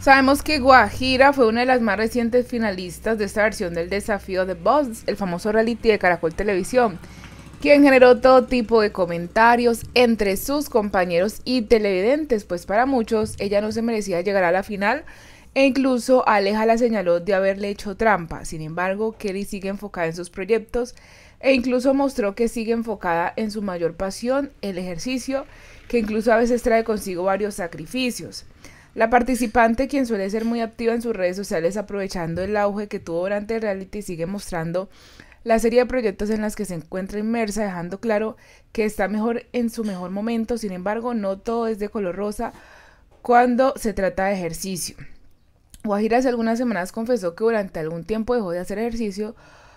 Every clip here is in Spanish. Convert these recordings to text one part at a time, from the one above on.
Sabemos que Guajira fue una de las más recientes finalistas de esta versión del desafío de Boss, el famoso reality de Caracol Televisión, quien generó todo tipo de comentarios entre sus compañeros y televidentes, pues para muchos ella no se merecía llegar a la final e incluso Aleja la señaló de haberle hecho trampa. Sin embargo, Kelly sigue enfocada en sus proyectos e incluso mostró que sigue enfocada en su mayor pasión, el ejercicio, que incluso a veces trae consigo varios sacrificios. La participante, quien suele ser muy activa en sus redes sociales, aprovechando el auge que tuvo durante el reality, sigue mostrando la serie de proyectos en las que se encuentra inmersa, dejando claro que está mejor en su mejor momento. Sin embargo, no todo es de color rosa cuando se trata de ejercicio. Guajira hace algunas semanas confesó que durante algún tiempo dejó de hacer ejercicio,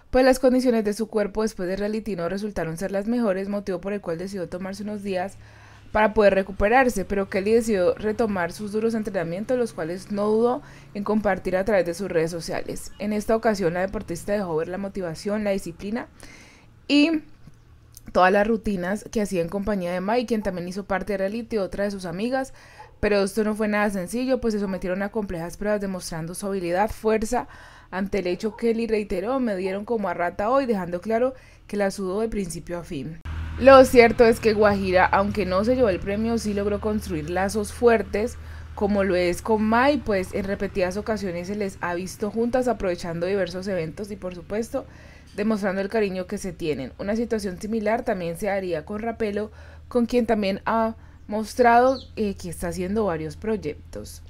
pues las condiciones de su cuerpo después de reality no resultaron ser las mejores, motivo por el cual decidió tomarse unos días para poder recuperarse, pero Kelly decidió retomar sus duros entrenamientos, los cuales no dudó en compartir a través de sus redes sociales. En esta ocasión, la deportista dejó ver la motivación, la disciplina y todas las rutinas que hacía en compañía de Mike, quien también hizo parte de y otra de sus amigas. Pero esto no fue nada sencillo, pues se sometieron a complejas pruebas demostrando su habilidad, fuerza. Ante el hecho, que Kelly reiteró, me dieron como a rata hoy, dejando claro que la sudó de principio a fin. Lo cierto es que Guajira, aunque no se llevó el premio, sí logró construir lazos fuertes, como lo es con Mai, pues en repetidas ocasiones se les ha visto juntas aprovechando diversos eventos y por supuesto demostrando el cariño que se tienen. Una situación similar también se haría con Rapelo, con quien también ha mostrado eh, que está haciendo varios proyectos.